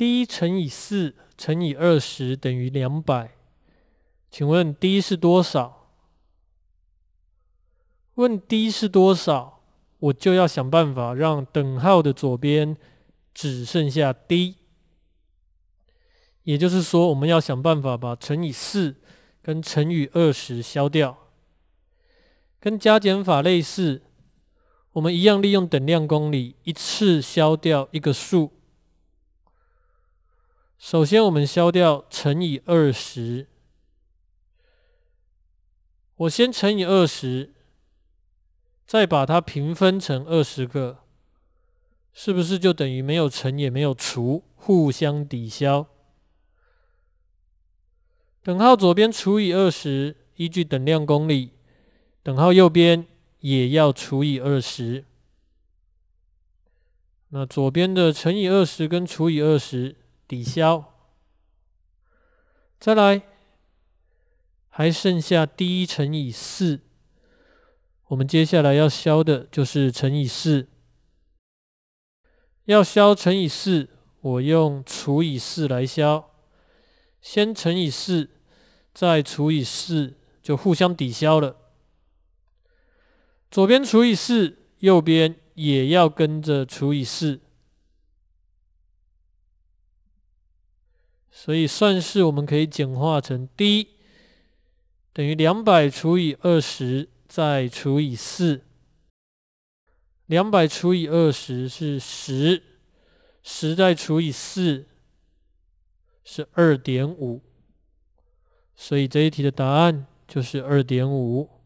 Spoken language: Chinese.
d 乘以四乘以二十等于两百，请问 d 是多少？问 d 是多少，我就要想办法让等号的左边只剩下 d，也就是说，我们要想办法把乘以四跟乘以二十消掉，跟加减法类似，我们一样利用等量公理一次消掉一个数。首先，我们消掉乘以二十。我先乘以二十，再把它平分成二十个，是不是就等于没有乘也没有除，互相抵消？等号左边除以二十，依据等量公理，等号右边也要除以二十。那左边的乘以二十跟除以二十。抵消，再来，还剩下第一乘以四，我们接下来要消的就是乘以四，要消乘以四，我用除以四来消，先乘以四，再除以四，就互相抵消了。左边除以四，右边也要跟着除以四。所以算式我们可以简化成 D 等于两百除以二十再除以四。两百除以二十是十，十再除以四是二点五。所以这一题的答案就是二点五。